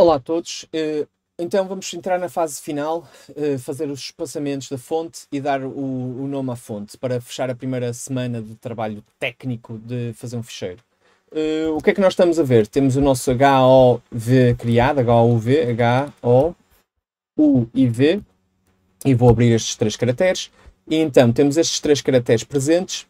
Olá a todos. Eh, então vamos entrar na fase final, eh, fazer os espaçamentos da fonte e dar o, nome à fonte para fechar a primeira semana de trabalho técnico de fazer um ficheiro. Eh, o que é que nós estamos a ver? Temos o nosso HOV criado, HOV, o U e V, e vou abrir estes três caracteres. E então temos estes três caracteres presentes.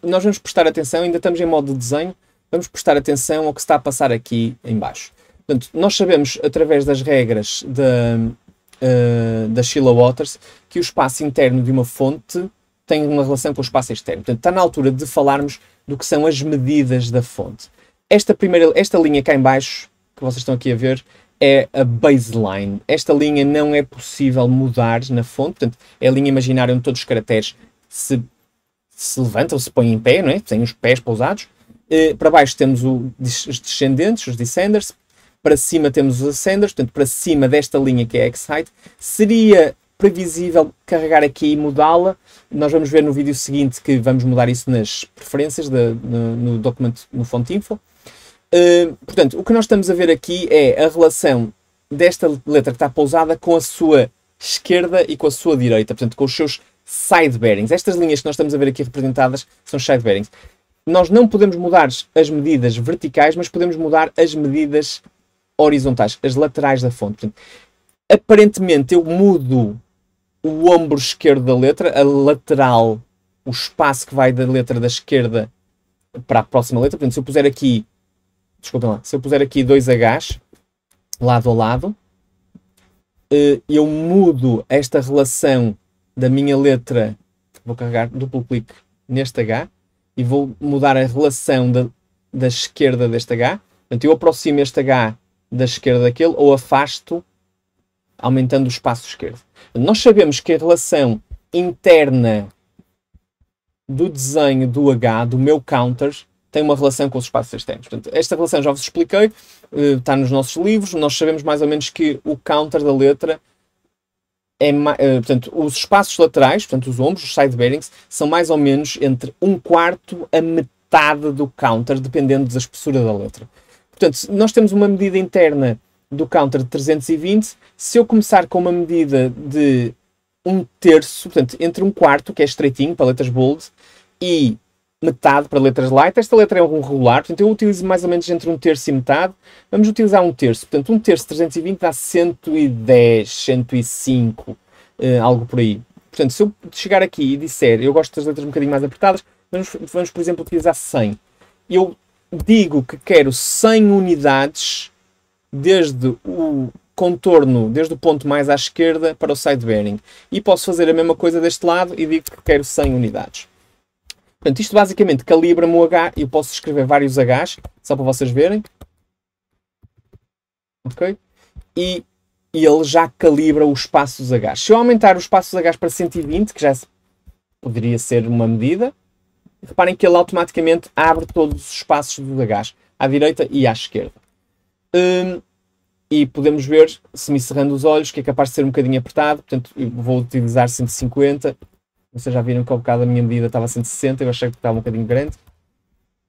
Nós vamos prestar atenção, ainda estamos em modo de desenho, vamos prestar atenção ao que está a passar aqui embaixo. Portanto, nós sabemos através das regras da, uh, da Sheila Waters que o espaço interno de uma fonte tem uma relação com o espaço externo. Portanto, está na altura de falarmos do que são as medidas da fonte. Esta primeira, esta linha cá em baixo, que vocês estão aqui a ver, é a baseline. Esta linha não é possível mudar na fonte, portanto, é a linha imaginária onde todos os caracteres se, se levantam, se põem em pé, não é? Têm os pés pousados. Uh, para baixo temos o, os descendentes, os descenders para cima temos os ascenders, portanto, para cima desta linha que é X-Height. Seria previsível carregar aqui e mudá-la. Nós vamos ver no vídeo seguinte que vamos mudar isso nas preferências de, no, no, documento, no Fontinfo. Uh, eh, portanto, o que nós estamos a ver aqui é a relação desta letra que está pousada com a sua esquerda e com a sua direita, portanto, com os seus side bearings. Estas linhas que nós estamos a ver aqui representadas são side bearings. Nós não podemos mudar as medidas verticais, mas podemos mudar as medidas horizontais, as laterais da fonte. Portanto, aparentemente eu mudo o ombro esquerdo da letra, a lateral, o espaço que vai da letra da esquerda para a próxima letra. Portanto, se eu puser aqui, desculpem lá, se eu puser aqui dois Hs, lado a lado, eh, eu mudo esta relação da minha letra, vou carregar duplo clique neste H e vou mudar a relação da, da esquerda deste H. Portanto, eu aproximo este H da esquerda daquele ou afasto, aumentando o espaço esquerdo. Nós sabemos que a relação interna do desenho do H, do meu counter, tem uma relação com os espaços externos. Portanto, esta relação já vos expliquei, eh, está nos nossos livros, nós sabemos mais ou menos que o counter da letra é, eh, portanto, os espaços laterais, portanto, os ombros, os side bearings, são mais ou menos entre um quarto a metade do counter, dependendo da espessura da letra. Portanto, nós temos uma medida interna do counter de 320. Se eu começar com uma medida de um terço, portanto, entre um quarto, que é estreitinho para letras bold, e metade para letras light. Esta letra é um regular, portanto, eu utilizo mais ou menos entre um terço e metade. Vamos utilizar um terço, portanto, um terço 320 dá 110, 105, uh, algo por aí. Portanto, se eu chegar aqui e disser, eu gosto das letras um bocadinho mais apertadas, vamos, vamos por exemplo, utilizar 100. Eu digo que quero 100 unidades desde o contorno, desde o ponto mais à esquerda para o side bearing. E posso fazer a mesma coisa deste lado e digo que quero 100 unidades. Portanto, isto basicamente calibra-me o H, eu posso escrever vários Hs, só para vocês verem. Ok? E, e ele já calibra os espaços H. Se eu aumentar os espaços H para 120, que já poderia ser uma medida, Reparem que ele automaticamente abre todos os espaços do gás, à direita e à esquerda. Hum, e podemos ver, se me cerrando os olhos, que é capaz de ser um bocadinho apertado, portanto vou utilizar 150. Vocês já viram que ao bocado a minha medida estava 160, eu achei que estava um bocadinho grande.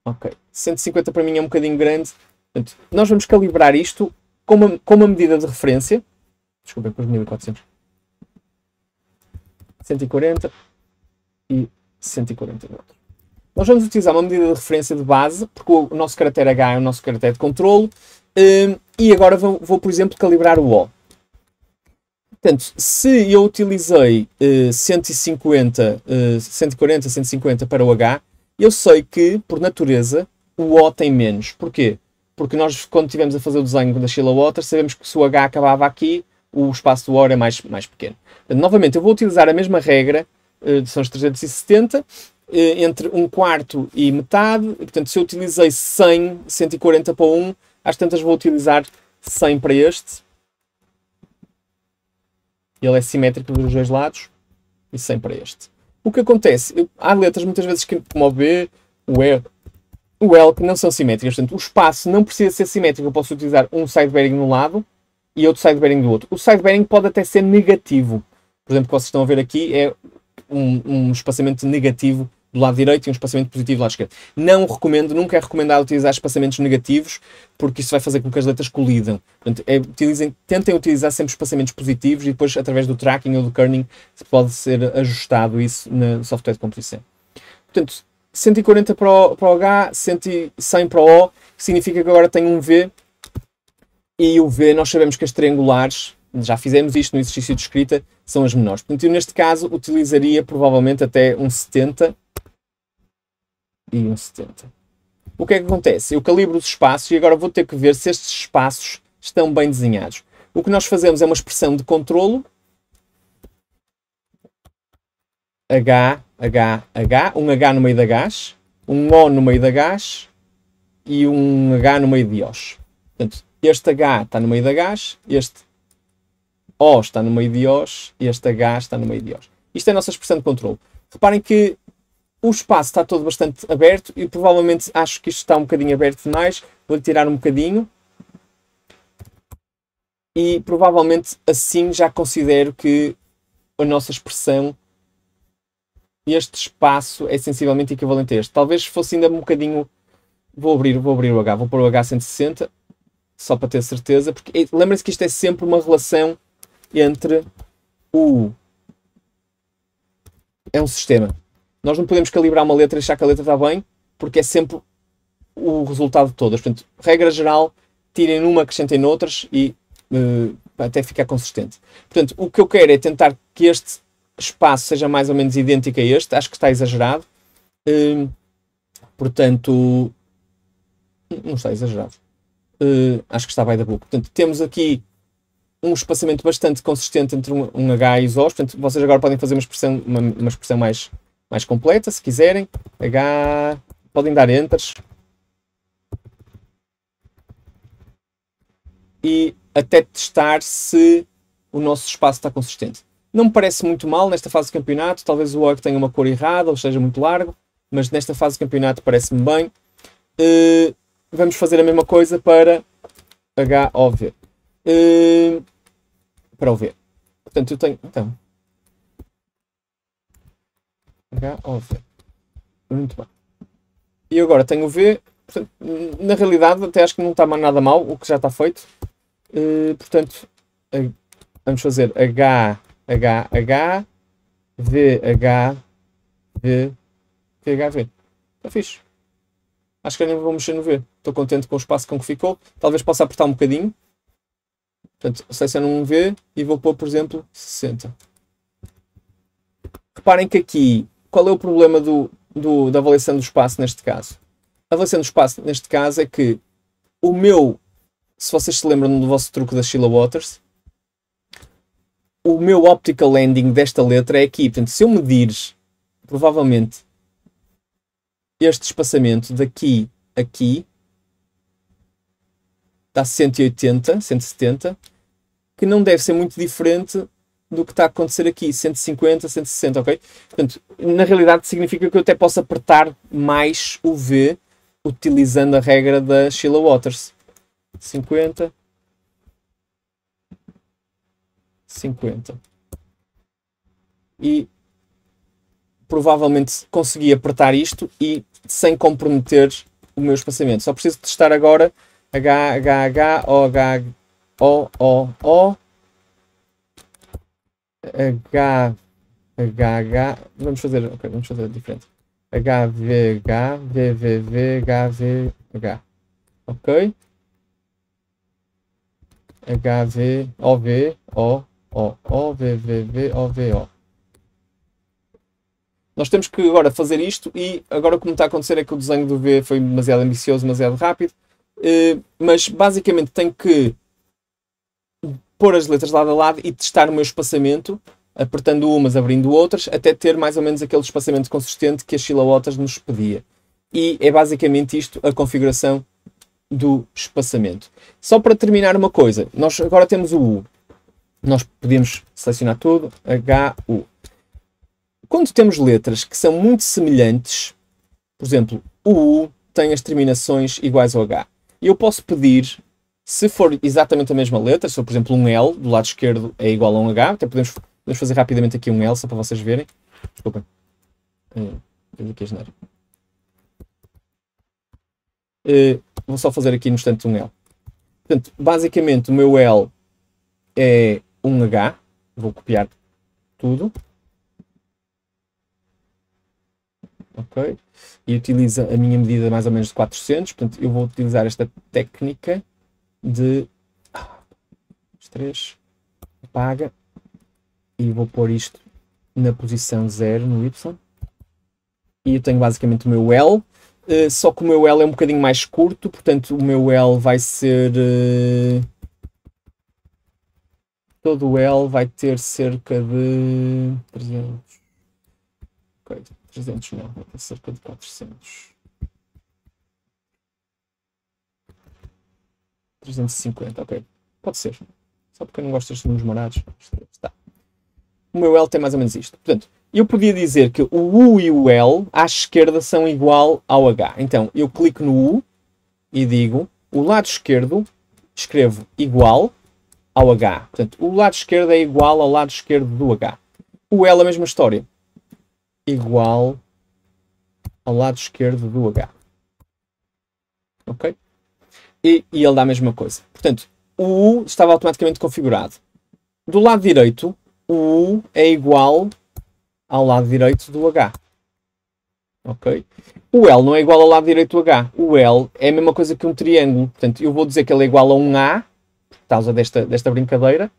Ok, 150 para mim é um bocadinho grande. Portanto, nós vamos calibrar isto com uma, com uma medida de referência. Desculpem, com os 1400. 140 e 140 nós vamos utilizar uma medida de referência de base, porque o nosso caractere H é o nosso caractere de controle, hum, e agora vou, vou por exemplo, calibrar o O. Portanto, se eu utilizei 150, 140, 150 para o H, eu sei que, por natureza, o O tem menos. Porquê? Porque nós, quando estivemos a fazer o desenho da Sheila Water, sabemos que se o H acabava aqui, o espaço do O era mais, mais pequeno. Portanto, novamente, eu vou utilizar a mesma regra, eh, são os 370, eh, entre um quarto e metade, portanto, se eu utilizei 100, 140 para um, às tantas vou utilizar 100 para este. Ele é simétrico dos dois lados e 100 para este. O que acontece? Eu, há letras muitas vezes que, como o B, o E, o L, que não são simétricas. Portanto, o espaço não precisa ser simétrico. Eu posso utilizar um side bearing de um lado e outro side bearing do outro. O side bearing pode até ser negativo. Por exemplo, o que vocês estão a ver aqui é um, um espaçamento negativo do lado direito e um espaçamento positivo do lado esquerdo. Não recomendo, nunca é recomendado utilizar espaçamentos negativos, porque isso vai fazer com que as letras colidam. Portanto, é, utilizem, tentem utilizar sempre espaçamentos positivos e depois, através do tracking ou do kerning, pode ser ajustado isso no software de composição. Portanto, 140 para o, para o H, 100 para o O, significa que agora tenho um V, e o V nós sabemos que as triangulares, já fizemos isto no exercício de escrita, são as menores. Portanto, eu neste caso utilizaria provavelmente até um 70, e um 70. O que é que acontece? Eu calibro os espaços e agora vou ter que ver se estes espaços estão bem desenhados. O que nós fazemos é uma expressão de controlo. H, H, H. Um H no meio da gás Um O no meio da gás E um H no meio de Os. Portanto, este H está no meio da gás Este O está no meio de Os. Este H está no meio de Os. Isto é a nossa expressão de controlo Reparem que o espaço está todo bastante aberto e provavelmente acho que isto está um bocadinho aberto demais. Vou tirar um bocadinho. E provavelmente assim já considero que a nossa expressão, este espaço é sensivelmente equivalente a este. Talvez fosse ainda um bocadinho... Vou abrir, vou abrir o H, vou pôr o H160, só para ter certeza. porque é, Lembrem-se que isto é sempre uma relação entre o... É um sistema nós não podemos calibrar uma letra e achar que a letra está bem, porque é sempre o resultado de todas. Portanto, regra geral, tirem numa, acrescentem noutras e uh, até ficar consistente. Portanto, o que eu quero é tentar que este espaço seja mais ou menos idêntico a este. Acho que está exagerado. Uh, portanto, não está exagerado. Uh, acho que está by the book. Portanto, temos aqui um espaçamento bastante consistente entre um, um H e os O's. Portanto, vocês agora podem fazer uma expressão, uma, uma expressão mais mais completa, se quiserem. H, podem dar enters. E até testar se o nosso espaço está consistente. Não me parece muito mal nesta fase de campeonato. Talvez o org tenha uma cor errada ou seja muito largo, mas nesta fase de campeonato parece-me bem. Uh, vamos fazer a mesma coisa para HOV. Uh, eh, para o V. Portanto, eu tenho. Então, H ou Muito bem. E agora tenho o V. Portanto, na realidade, até acho que não está nada mal o que já está feito. Uh, portanto, vamos fazer H, H, H, V, H, V, V, H, V. Está fixe. Acho que eu nem vou mexer no V. Estou contente com o espaço com que ficou. Talvez possa apertar um bocadinho. Portanto, seleciono um V e vou pôr, por exemplo, 60. Reparem que aqui qual é o problema do, do, da avaliação do espaço neste caso? A avaliação do espaço neste caso é que o meu, se vocês se lembram do vosso truque da Sheila Waters, o meu optical landing desta letra é aqui. Portanto, se eu medir provavelmente este espaçamento daqui a aqui dá 180, 170, que não deve ser muito diferente do que está a acontecer aqui, 150, 160, ok? Portanto, na realidade significa que eu até posso apertar mais o V utilizando a regra da Sheila Waters. 50, 50. E provavelmente consegui apertar isto e sem comprometer o meu espaçamento. Só preciso testar agora H, H, H, O, H, O, O, O, H, H vamos fazer, ok, vamos fazer diferente. H H V V V V H V H ok? H V O, V O, O, O O V V V V O Nós temos que agora fazer isto e agora o que como está a acontecer é que o desenho do V foi demasiado ambicioso, demasiado rápido, eh, mas basicamente tem que pôr as letras lado a lado e testar o meu espaçamento, apertando umas, abrindo outras, até ter mais ou menos aquele espaçamento consistente que a Sheila Waters nos pedia. E é basicamente isto a configuração do espaçamento. Só para terminar uma coisa, nós agora temos o U. Nós podemos selecionar tudo, U. Quando temos letras que são muito semelhantes, por exemplo, o U tem as terminações iguais ao H. Eu posso pedir se for exatamente a mesma letra, se for, por exemplo, um L do lado esquerdo é igual a um H, até podemos, podemos fazer rapidamente aqui um L só para vocês verem. Desculpem. Uh, aqui é a uh, eh, vou só fazer aqui no instante um L. Portanto, basicamente o meu L é um H. Vou copiar tudo. ok? E utiliza a minha medida mais ou menos de 400, portanto eu vou utilizar esta técnica de ah, os três apaga e vou pôr isto na posição 0 no Y e eu tenho basicamente o meu L uh, só que o meu L é um bocadinho mais curto portanto o meu L vai ser uh, todo o L vai ter cerca de 300 okay, 300 não, vai ter cerca de 400 350, ok. Pode ser. Só porque eu não gosto destes números marados. Está. O meu L tem mais ou menos isto. Portanto, eu podia dizer que o U e o L à esquerda são igual ao H. Então, eu clico no U e digo o lado esquerdo, escrevo igual ao H. Portanto, o lado esquerdo é igual ao lado esquerdo do H. O L, é a mesma história. Igual ao lado esquerdo do H. Ok? e, e ele dá a mesma coisa. Portanto, o U estava automaticamente configurado. Do lado direito, o U é igual ao lado direito do H. Ok? O L não é igual ao lado direito do H. O L é a mesma coisa que um triângulo. Portanto, eu vou dizer que ele é igual a um A, por causa desta, desta brincadeira.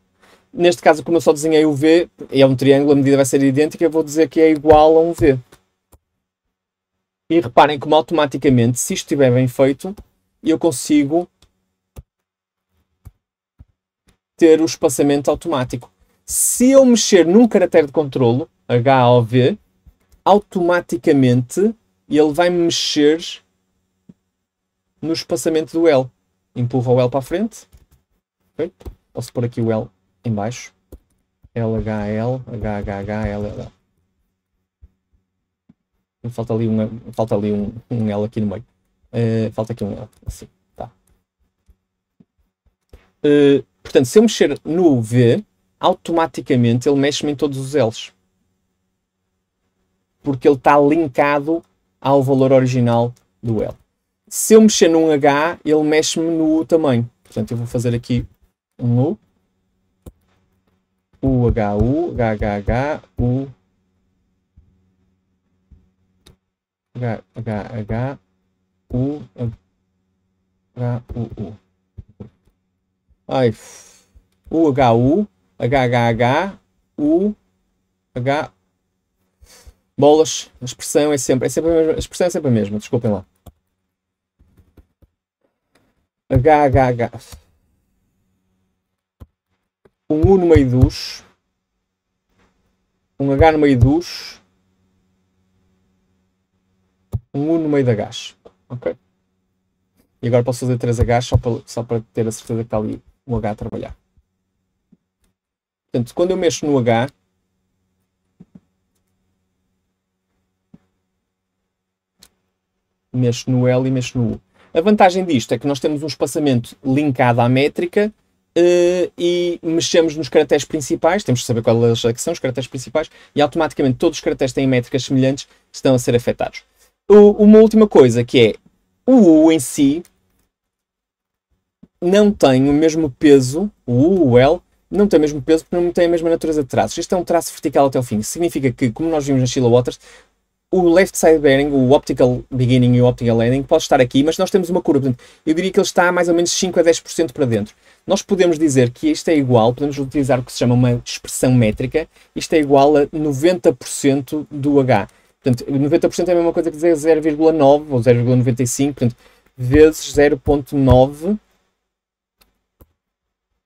Neste caso, como eu só desenhei o V, é um triângulo, a medida vai ser idêntica, eu vou dizer que é igual a um V. E reparem como automaticamente, se isto estiver bem feito, e eu consigo ter o espaçamento automático. Se eu mexer num caractere de controlo, H ou V, automaticamente ele vai mexer no espaçamento do L. Empurra o L para a frente. Posso pôr aqui o L em baixo. L, H, L, H, H, H, L, L. Falta ali, um falta ali um, um L aqui no meio. É, falta aqui um L, assim, tá. Eh, portanto, se eu mexer no V, automaticamente ele mexe-me em todos os L's. Porque ele está linkado ao valor original do L. Se eu mexer num H, ele mexe-me no U Portanto, eu vou fazer aqui um U. U, H, U, H, H, H, U, H, H, H, U é U, U. Aí, U, H, U, H, H, H, U, H. Bolas, a expressão é sempre, é sempre a, mesma, a expressão é sempre a mesma, desculpem lá. H, H, H. Um U no meio dos. Um H no meio dos. Um U no meio da gás. Ok. E agora posso fazer 3H só para, só para ter a certeza que está ali o H a trabalhar. Portanto, quando eu mexo no H, mexo no L e mexo no U. A vantagem disto é que nós temos um espaçamento linkado à métrica uh, e mexemos nos caracteres principais, temos que saber quais é são os caracteres principais, e automaticamente todos os caracteres têm métricas semelhantes estão a ser afetados uma última coisa que é o U em si não tem o mesmo peso, o U, o L, não tem o mesmo peso porque não tem a mesma natureza de traços. Isto é um traço vertical até o fim. Significa que, como nós vimos na Sheila Waters, o left side bearing, o optical beginning e o optical ending pode estar aqui, mas nós temos uma curva. Portanto, eu diria que ele está mais ou menos 5 a 10% para dentro. Nós podemos dizer que isto é igual, podemos utilizar o que se chama uma expressão métrica, isto é igual a 90% do H. Portanto, 90% é a mesma coisa que dizer 0,9 ou 0,95, portanto, vezes 0,9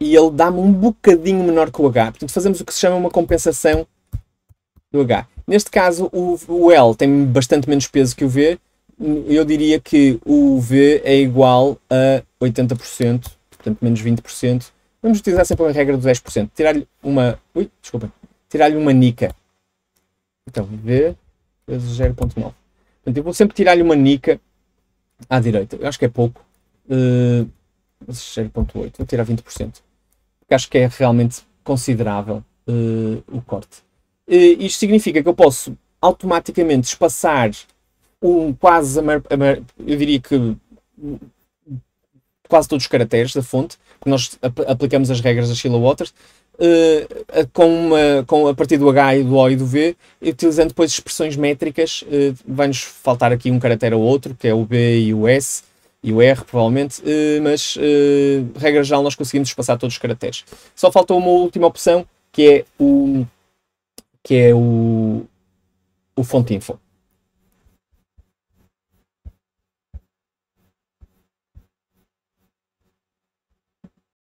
e ele dá-me um bocadinho menor que o H. Portanto, fazemos o que se chama uma compensação do H. Neste caso, o, o L tem bastante menos peso que o V. Eu diria que o V é igual a 80%, portanto, menos 20%. Vamos utilizar sempre a regra dos 10%. Tirar-lhe uma... Ui, desculpa. Tirar-lhe uma nica. Então, V vezes 0.9. Portanto, eu vou sempre tirar-lhe uma nica à direita. Eu acho que é pouco. Uh, eh, 0.8, vou tirar 20%. Porque acho que é realmente considerável uh, o corte. Uh, isto significa que eu posso automaticamente espaçar um quase, eu diria que quase todos os caracteres da fonte nós aplicamos as regras da Sheila Waters, uh, com uma, com, a partir do H, do O e do V, e utilizando depois expressões métricas, uh, vai-nos faltar aqui um caractere ou outro, que é o B e o S, e o R, provavelmente, eh, mas uh, regra geral nós conseguimos passar todos os caracteres. Só falta uma última opção, que é o que é o, o fonte info.